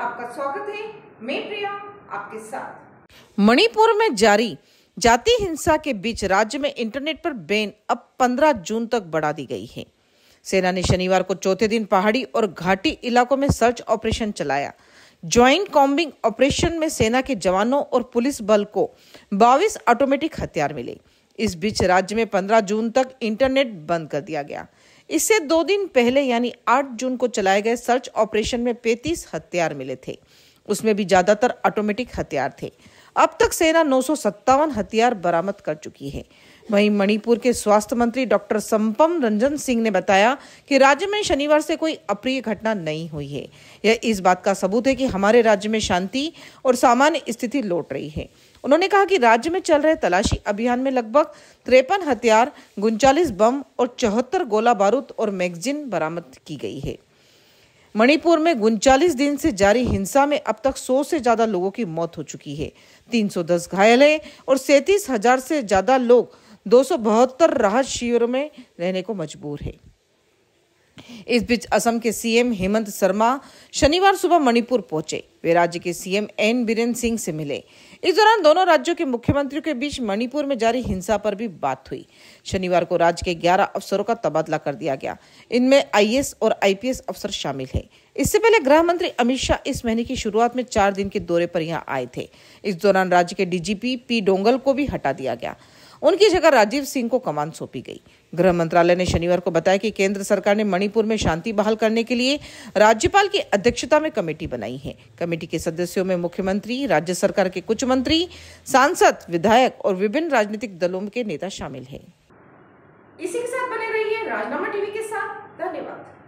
आपका स्वागत है मैं प्रिया आपके साथ मणिपुर में जारी जाति हिंसा के बीच राज्य में इंटरनेट पर बैन अब 15 जून तक बढ़ा दी गई है सेना ने शनिवार को चौथे दिन पहाड़ी और घाटी इलाकों में सर्च ऑपरेशन चलाया ज्वाइंट कॉम्बिंग ऑपरेशन में सेना के जवानों और पुलिस बल को 22 ऑटोमेटिक हथियार मिले इस बीच राज्य में 15 जून तक इंटरनेट बंद कर दिया गया इससे दो दिन पहले यानी 8 जून को चलाए गए सर्च ऑपरेशन में 35 हथियार मिले थे उसमें भी ज्यादातर ऑटोमेटिक हथियार थे अब तक सेना नौ हथियार बरामद कर चुकी है वहीं मणिपुर के स्वास्थ्य मंत्री डॉक्टर संपम रंजन सिंह ने बताया कि राज्य में शनिवार से कोई अप्रिय घटना नहीं हुई है यह इस बात का सबूत है कि हमारे राज्य में शांति और सामान्य स्थिति लौट रही है उन्होंने कहा कि राज्य में चल रहे तलाशी अभियान में लगभग तिरपन हथियार उनचालीस बम और चौहत्तर गोला बारूद और मैगजीन बरामद की गई है मणिपुर में उनचालीस दिन से जारी हिंसा में अब तक 100 से ज्यादा लोगों की मौत हो चुकी है 310 घायल हैं और सैंतीस हजार से ज्यादा लोग दो राहत शिविरों में रहने को मजबूर है इस बीच असम के सीएम हेमंत शर्मा शनिवार सुबह मणिपुर पहुंचे वे राज्य के सीएम एन बीरेन सिंह से मिले इस दौरान दोनों राज्यों के मुख्यमंत्रियों के बीच मणिपुर में जारी हिंसा पर भी बात हुई शनिवार को राज्य के 11 अफसरों का तबादला कर दिया गया इनमें आईएएस और आईपीएस अफसर शामिल है इससे पहले गृह मंत्री अमित शाह इस महीने की शुरुआत में चार दिन के दौरे पर यहाँ आए थे इस दौरान राज्य के डीजीपी पी डोंगल को भी हटा दिया गया उनकी जगह राजीव सिंह को कमान सौंपी गई गृह मंत्रालय ने शनिवार को बताया कि केंद्र सरकार ने मणिपुर में शांति बहाल करने के लिए राज्यपाल की अध्यक्षता में कमेटी बनाई है कमेटी के सदस्यों में मुख्यमंत्री राज्य सरकार के कुछ मंत्री सांसद विधायक और विभिन्न राजनीतिक दलों के नेता शामिल है इसी के साथ बने रहिए राजनामा टीवी के साथ धन्यवाद